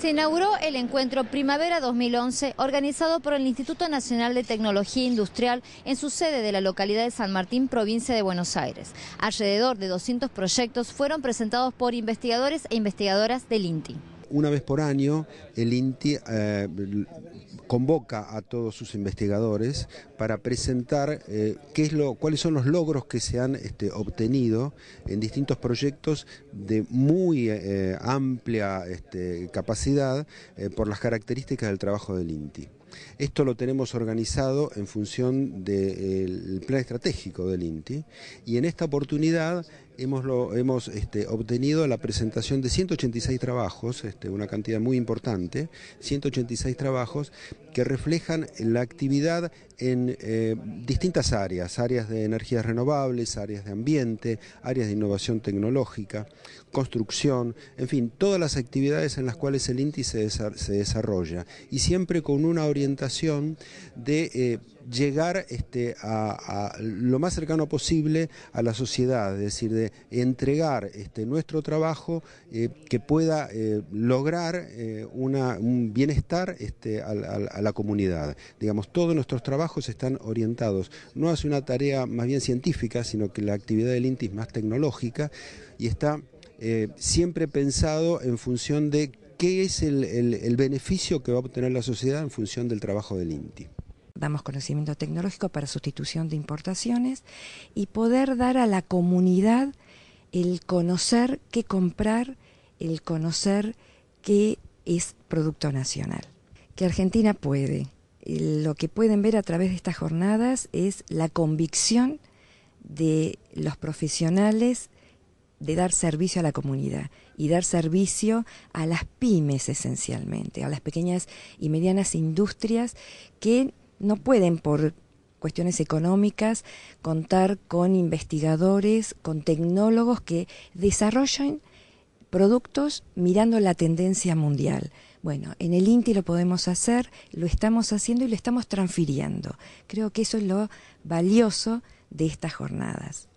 Se inauguró el encuentro Primavera 2011 organizado por el Instituto Nacional de Tecnología Industrial en su sede de la localidad de San Martín, provincia de Buenos Aires. Alrededor de 200 proyectos fueron presentados por investigadores e investigadoras del INTI. Una vez por año el INTI eh, convoca a todos sus investigadores para presentar eh, qué es lo, cuáles son los logros que se han este, obtenido en distintos proyectos de muy eh, amplia este, capacidad eh, por las características del trabajo del INTI. Esto lo tenemos organizado en función del plan estratégico del INTI y en esta oportunidad hemos, este, obtenido la presentación de 186 trabajos, este, una cantidad muy importante, 186 trabajos que reflejan la actividad en eh, distintas áreas, áreas de energías renovables, áreas de ambiente, áreas de innovación tecnológica, construcción, en fin, todas las actividades en las cuales el INTI se, desarrolla y siempre con una orientación de... Eh, llegar este, a, lo más cercano posible a la sociedad, es decir, de entregar este, nuestro trabajo eh, que pueda eh, lograr eh, un bienestar este, a, la comunidad. Digamos, todos nuestros trabajos están orientados no hacia una tarea más bien científica, sino que la actividad del INTI es más tecnológica y está siempre pensado en función de qué es el beneficio que va a obtener la sociedad en función del trabajo del INTI damos conocimiento tecnológico para sustitución de importaciones y poder dar a la comunidad el conocer qué comprar, el conocer qué es producto nacional. Que Argentina puede. Lo que pueden ver a través de estas jornadas es la convicción de los profesionales de dar servicio a la comunidad y dar servicio a las pymes esencialmente, a las pequeñas y medianas industrias que no pueden por cuestiones económicas contar con investigadores, con tecnólogos que desarrollen productos mirando la tendencia mundial. Bueno, en el INTI lo podemos hacer, lo estamos haciendo y lo estamos transfiriendo. Creo que eso es lo valioso de estas jornadas.